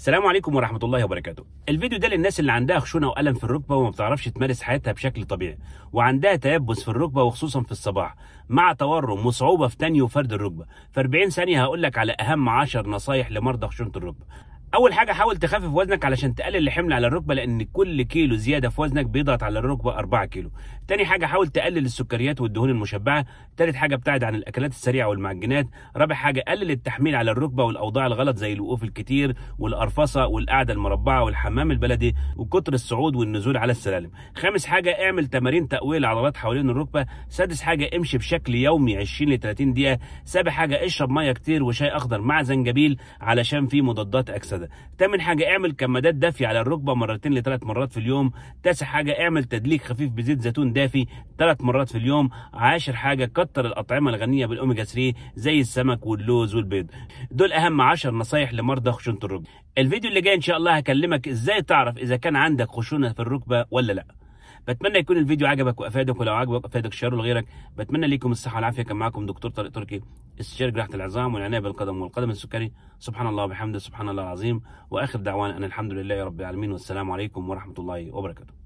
السلام عليكم ورحمة الله وبركاته. الفيديو ده للناس اللي عندها خشونة وألم في الركبة وما بتعرفش تمارس حياتها بشكل طبيعي، وعندها تيبس في الركبة وخصوصا في الصباح، مع تورم وصعوبة في تاني وفرد الركبة، في 40 ثانية هقول لك على أهم 10 نصايح لمرضى خشونة الركبة. اول حاجه حاول تخفف وزنك علشان تقلل الحمل على الركبه لان كل كيلو زياده في وزنك بيضغط على الركبه 4 كيلو تاني حاجه حاول تقلل السكريات والدهون المشبعه تالت حاجه ابتعد عن الاكلات السريعه والمعجنات رابع حاجه قلل التحميل على الركبه والاوضاع الغلط زي الوقوف الكتير والقرفصه والقعده المربعه والحمام البلدي وكتر الصعود والنزول على السلالم خامس حاجه اعمل تمارين تقويه العضلات حوالين الركبه سادس حاجه امشي بشكل يومي 20 ل 30 دقيقه سابع حاجه اشرب ميه كتير وشاي اخضر مع زنجبيل علشان فيه مضادات اكسده وهكذا تامن حاجه اعمل كمادات دافيه على الركبه مرتين لثلاث مرات في اليوم تاسع حاجه اعمل تدليك خفيف بزيت زيتون دافي ثلاث مرات في اليوم عاشر حاجه كتر الاطعمه الغنيه بالاوميجا 3 زي السمك واللوز والبيض دول اهم 10 نصايح لمرضى خشونه الركبه الفيديو اللي جاي ان شاء الله هكلمك ازاي تعرف اذا كان عندك خشونه في الركبه ولا لا بتمنى يكون الفيديو عجبك وافادك ولو عجبك افادك شيره لغيرك بتمنى ليكم الصحه والعافيه كان معاكم دكتور طارق تركي استشاري جراحه العظام والعنايه بالقدم والقدم السكري سبحان الله وبحمده سبحان الله العظيم واخر دعوانا ان الحمد لله رب العالمين والسلام عليكم ورحمه الله وبركاته